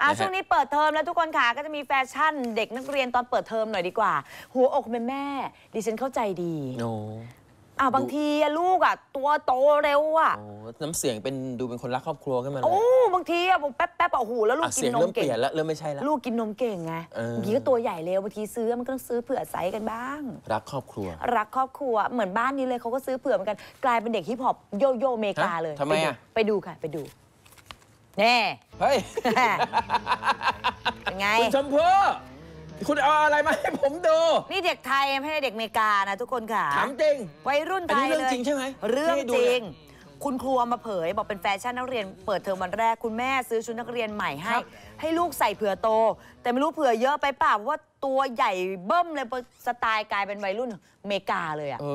อ่ช่วงนี้เปิดเทอมแล้วทุกคนค่ะก็จะมีแฟชั่นเด็กนักเรียนตอนเปิดเทอมหน่อยดีกว่า หัวอกแม่แม่ดิฉันเข้าใจดีโอ้าบางทีลูกอ่ะตัวโตเร็วอ่ะน้ำเสียงเป็นดูเป็นคนรักครอบครัวขึ้นมาเลยโอ้บางทีอ่ะผมแป๊บแป๊บเอะหอแล้วลูกกินนมเก่งเริ่มเปลี่ยนแล้ว เริ่มไม่ใช่แล้วลูกกินนมเก่งไงบางทีก็ตัวใหญ่เร็วบางทีซื้อมันก็ต้องซื้อเผื่อไซส์กันบ้าง รักครอบครัว รักครอบครัว เหมือนบ้านนี้เลยเขาก็ซื้อเผื่อเหมือนกันกลายเป็นเด็กฮิปฮอปโยโย่เมกาเลยทำไมอ่ะไปดูค่ะไปดูนน่เฮ้ยเป็นไง คุณชมพู่คุณเอาอะไรมาให้ผมดู นี่เด็กไทยไม่ใช่เด็กอเมริกานะทุกคนค่ะถามจริงวัยรุ่นไทยเลย เรื่องจริงใช่ไหมเรื่องจริง คุณครัวมาเผย บอกเป็นแฟชั่นนักเรียนเปิดเทอมวันแรกคุณแม่ซื้อชุดนักเรียนใหม่ให้ ให้ลูกใส่เผื่อโต แต่ไม่รู้เผื่อเยอะไปเปล่าเพราะว่าตัวใหญ่เบิ้มเลยสไตล์กลายเป็นวัยรุ่นเมกาเลยอะอ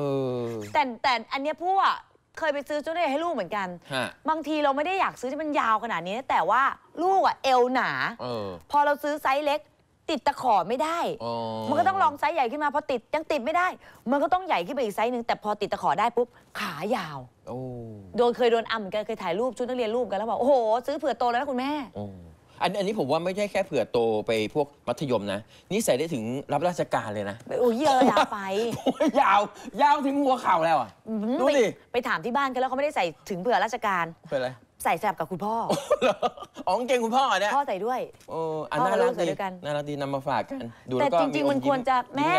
อแต่แต่อันเนี้ยพวกเคยไปซื้อชุดนักเรียนให้ลูกเหมือนกัน บางทีเราไม่ได้อยากซื้อที่มันยาวขนาดนี้ แต่ว่าลูกอ่ะเอวหนาออพอเราซื้อไซส์เล็กติดตะขอไม่ได้ มันก็ต้องลองไซส์ใหญ่ขึ้นมาพอติดยังติดไม่ได้ มันก็ต้องใหญ่ขึ้นไปอีกไซส์หนึ่งแต่พอติดตะขอได้ปุ๊บ ขายาวโดนเคยโดนอ่ำกันเคยถ่ายรูปชุดนักเรียนรูปกันแล้วบอกโอ้โหซื้อเผื่อโตแล้วนะคุณแม่อันอันนี้ผมว่าไม่ใช่แค่เผื่อโตไปพวกมัธยมนะ นี่ใส่ได้ถึงรับราชการเลยนะ โอ้ยเยอะยาวไปยาว ยาวถึงหัวเข่าแล้วอ่ะดูดิไปถามที่บ้านกันแล้วเขาไม่ได้ใส่ถึงเผื่อราชการเป็นไรใส่สซบกับคุณพ่ออ๋องเก่งคุณพ่อเนี่ยพ่อใส่ด้วยโอ้อันน่ารักดีน่ารักดีนำมาฝากกันแต่จริง ๆมันควรจะแม่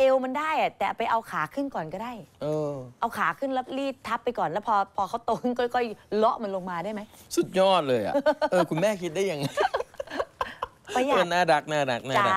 เอวมันได้แต่ไปเอาขาขึ้นก่อนก็ได้ เออ เอาขาขึ้นแล้วรีดทับไปก่อนแล้วพอพอเขาโตขึ้นก็ๆเลาะมันลงมาได้ไหม สุดยอดเลยอ่ะเออ คุณแม่คิดได้ยังไงประหยัเดน่ารักน่ารักน่ารัก